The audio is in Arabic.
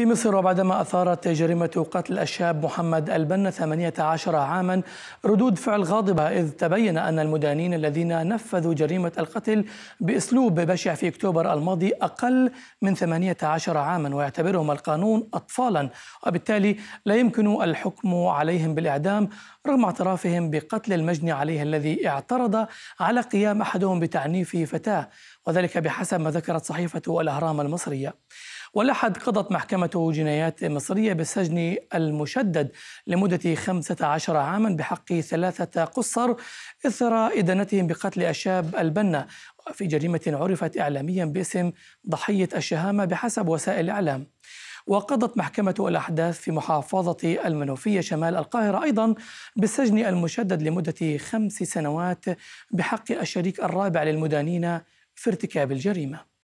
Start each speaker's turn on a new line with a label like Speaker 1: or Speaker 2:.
Speaker 1: في مصر وبعدما أثارت جريمة قتل الشاب محمد البنا 18 عاما ردود فعل غاضبة إذ تبين أن المدانين الذين نفذوا جريمة القتل بأسلوب بشع في أكتوبر الماضي أقل من 18 عاما ويعتبرهم القانون أطفالا وبالتالي لا يمكن الحكم عليهم بالإعدام رغم اعترافهم بقتل المجني عليه الذي اعترض على قيام أحدهم بتعنيف فتاة وذلك بحسب ما ذكرت صحيفة الأهرام المصرية والأحد قضت محكمته جنايات مصرية بالسجن المشدد لمدة 15 عاما بحق ثلاثة قصر إثر إدانتهم بقتل الشاب البنا في جريمة عرفت إعلاميا باسم ضحية الشهامة بحسب وسائل الإعلام وقضت محكمة الأحداث في محافظة المنوفية شمال القاهرة أيضا بالسجن المشدد لمدة خمس سنوات بحق الشريك الرابع للمدانين في ارتكاب الجريمه